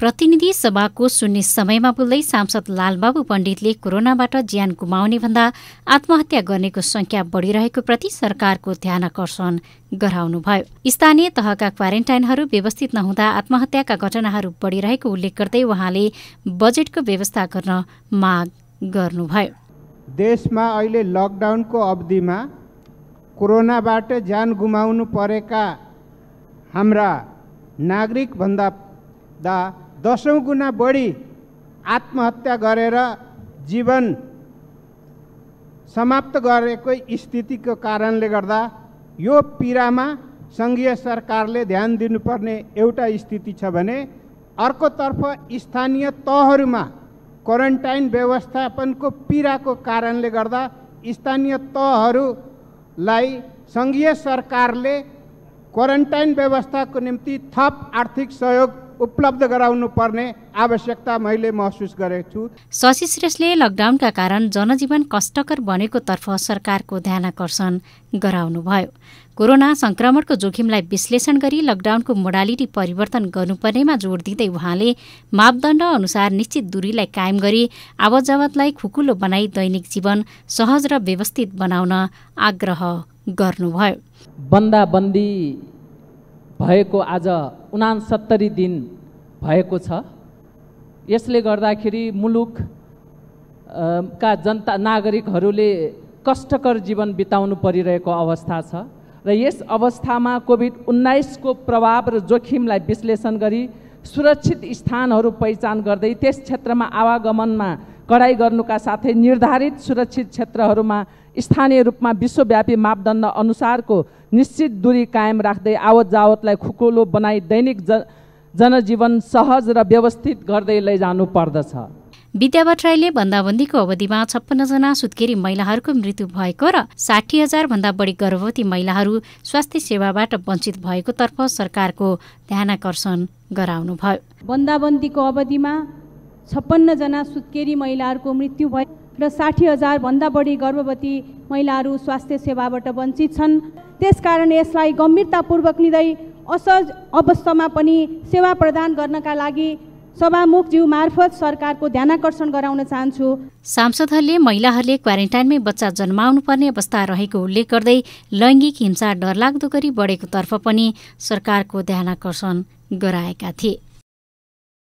प्रतिनिधि सभाको शून्य समयमा बोल्दै सांसद लालबाबु पण्डितले कोरोनाबाट ज्यान गुमाउने भन्दा आत्महत्या गर्नेको संख्या बढिरहेको प्रति सरकारको ध्यान आकर्षण गराउनुभयो स्थानीय तहका क्वारेन्टाइनहरू व्यवस्थित नहुँदा आत्महत्याका घटनाहरू बढिरहेको उल्लेख गर्दै उहाँले बजेटको व्यवस्था गर्न माग गर्नुभयो देशमा अहिले लकडाउनको अवधिमा कोरोनाबाट ज्यान गुमाउनु परेका हाम्रा नागरिकभन्दा दा दसौँ गुणा बढी आत्महत्या गरेर जीवन समाप्त गरेको स्थितिको कारणले गर्दा यो पीडामा सङ्घीय सरकारले ध्यान दिनुपर्ने एउटा स्थिति छ भने अर्कोतर्फ स्थानीय तहहरूमा क्वारेन्टाइन व्यवस्थापनको पीडाको कारणले गर्दा स्थानीय तहहरूलाई सङ्घीय सरकारले क्वारेन्टाइन व्यवस्थाको निम्ति थप आर्थिक सहयोग उपलब्ध गराउनु पर्ने आवश्यकता मैले महसुस गरेको छु शशि श्रेष्ठले लकडाउनका कारण जनजीवन कष्टकर बनेको तर्फ सरकारको ध्यान गराउनु गराउनुभयो कोरोना संक्रमणको जोखिमलाई विश्लेषण गरी लकडाउनको मोडालिटी परिवर्तन गर्नुपर्नेमा जोड दिँदै उहाँले मापदण्ड अनुसार निश्चित दूरीलाई कायम गरी आवतजावतलाई खुकुलो बनाई दैनिक जीवन सहज र व्यवस्थित बनाउन आग्रह गर्नुभयो बन्दाबन्दी भएको आज उनासत्तरी दिन भएको छ यसले गर्दाखेरि मुलुक का जनता नागरिकहरूले कष्टकर जीवन बिताउनु परिरहेको अवस्था छ र यस अवस्थामा कोभिड उन्नाइसको प्रभाव र जोखिमलाई विश्लेषण गरी सुरक्षित स्थानहरू पहिचान गर्दै त्यस क्षेत्रमा आवागमनमा कडाइ गर्नुका साथै निर्धारित सुरक्षित क्षेत्रहरूमा स्थानीय रूपमा विश्वव्यापी मापदण्ड अनुसारको निश्चित दूरी कायम राख्दै आवत जावतलाई खुकुलो बनाई दैनिक ज जनजीवन सहज र व्यवस्थित गर्दै लैजानु पर्दछ विद्या भट्टराईले बन्दाबन्दीको अवधिमा छप्पन्नजना सुत्केरी महिलाहरूको मृत्यु भएको र साठी हजार भन्दा बढी गर्भवती महिलाहरू स्वास्थ्य सेवाबाट वञ्चित भएको तर्फ सरकारको ध्यानकर्षण भयो बन्दाबन्दीको अवधिमा छप्पन्नजना सुत्केरी महिलाहरूको मृत्यु भयो र साठी हजार भन्दा बढी गर्भवती महिलाहरू स्वास्थ्य सेवाबाट वञ्चित छन् त्यसकारण यसलाई गम्भीरतापूर्वक लिँदै असहज अवस्थामा पनि सेवा प्रदान गर्नका लागि सभामुख जीव मार्फत सरकारको ध्यानकर्षण गराउन चाहन्छु सांसदहरूले महिलाहरूले क्वारेन्टाइनमै बच्चा जन्माउनुपर्ने अवस्था रहेको उल्लेख गर्दै लैङ्गिक हिंसा डरलाग्दो गरी बढेको तर्फ पनि सरकारको ध्यानकर्षण गराएका थिए